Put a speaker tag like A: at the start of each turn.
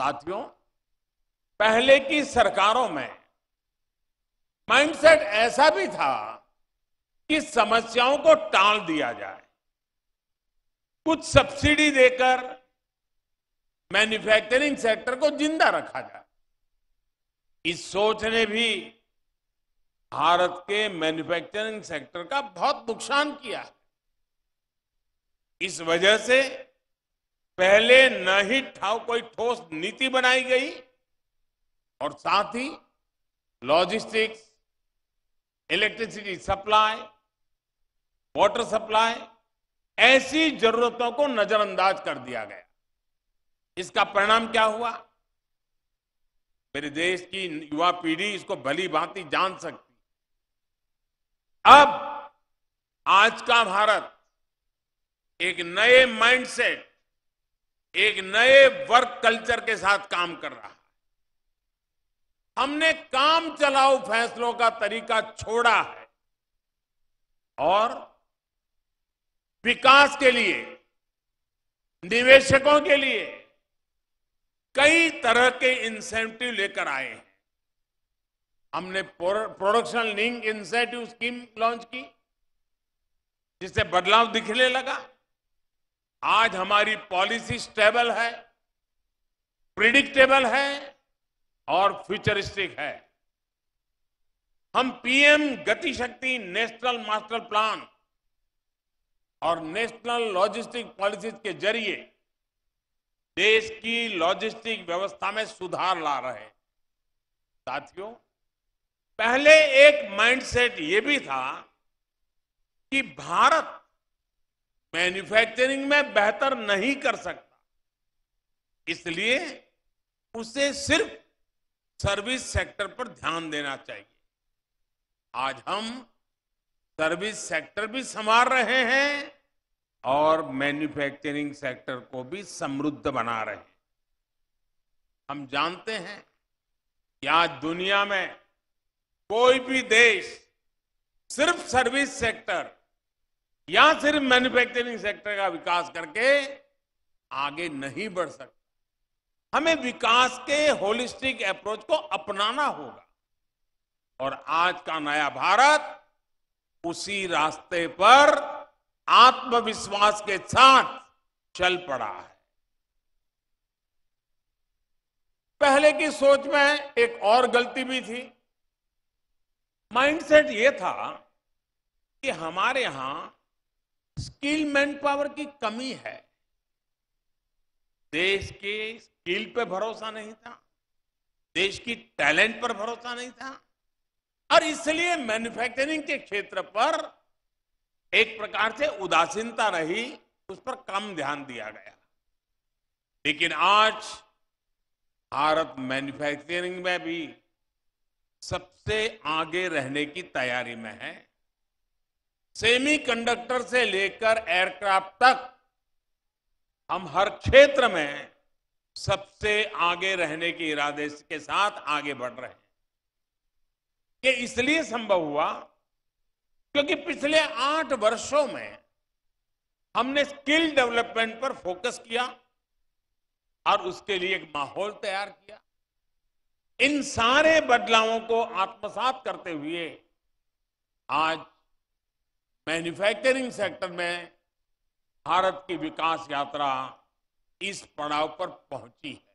A: साथियों पहले की सरकारों में माइंडसेट ऐसा भी था कि समस्याओं को टाल दिया जाए कुछ सब्सिडी देकर मैन्युफैक्चरिंग सेक्टर को जिंदा रखा जाए इस सोच ने भी भारत के मैन्युफैक्चरिंग सेक्टर का बहुत नुकसान किया है इस वजह से पहले न ही ठाव कोई ठोस नीति बनाई गई और साथ ही logistics electricity supply water supply ऐसी जरूरतों को नजरअंदाज कर दिया गया इसका परिणाम क्या हुआ मेरे देश की युवा पीढ़ी इसको भली भांति जान सकती अब आज का भारत एक नए माइंडसेट एक नए वर्क कल्चर के साथ काम कर रहा है हमने काम चलाओ फैसलों का तरीका छोड़ा है और विकास के लिए निवेशकों के लिए कई तरह के इंसेंटिव लेकर आए हैं हमने production link incentive scheme launch की जिससे बदलाव दिखने लगा आज हमारी पॉलिसी स्टेबल है प्रिडिक्टेबल है और फ्यूचरिस्टिक है हम PM Gatishakti national master plan और नेशनल लॉजिस्टिक पॉलिसीज के जरिए देश की लॉजिस्टिक व्यवस्था में सुधार ला रहे हैं साथियों पहले एक माइंडसेट ये भी था कि भारत मैन्युफैक्चरिंग में बेहतर नहीं कर सकता इसलिए उसे सिर्फ सर्विस सेक्टर पर ध्यान देना चाहिए आज हम सर्विस सेक्टर भी संभाल रहे हैं और मैन्युफैक्चरिंग सेक्टर को भी समृद्ध बना रहे हैं हम जानते हैं कि आज दुनिया में कोई भी देश सिर्फ सर्विस सेक्टर या सिर्फ मैन्युफैक्चरिंग सेक्टर का विकास करके आगे नहीं बढ़ सकता हमें विकास के होलिस्टिक अप्रोच को अपनाना होगा और आज का नया भारत उसी रास्ते पर आत्मविश्वास के साथ चल पड़ा है पहले की सोच में एक और गलती भी थी माइंडसेट ये था कि हमारे यहां स्किल मैन पावर की कमी है देश के स्किल पे भरोसा नहीं था देश की टैलेंट पर भरोसा नहीं था और इसलिए मैन्युफैक्चरिंग के क्षेत्र पर एक प्रकार से उदासीनता रही उस पर कम ध्यान दिया गया लेकिन आज भारत मैन्युफैक्चरिंग में भी सबसे आगे रहने की तैयारी में है सेमीकंडक्टर से लेकर एयरक्राफ्ट तक हम हर क्षेत्र में सबसे आगे रहने के इरादे के साथ आगे बढ़ रहे हैं ये इसलिए संभव हुआ क्योंकि पिछले आठ वर्षों में हमने स्किल डेवलपमेंट पर फोकस किया और उसके लिए एक माहौल तैयार किया इन सारे बदलावों को आत्मसात करते हुए आज मैन्युफैक्चरिंग सेक्टर में भारत की विकास यात्रा इस पड़ाव पर पहुंची है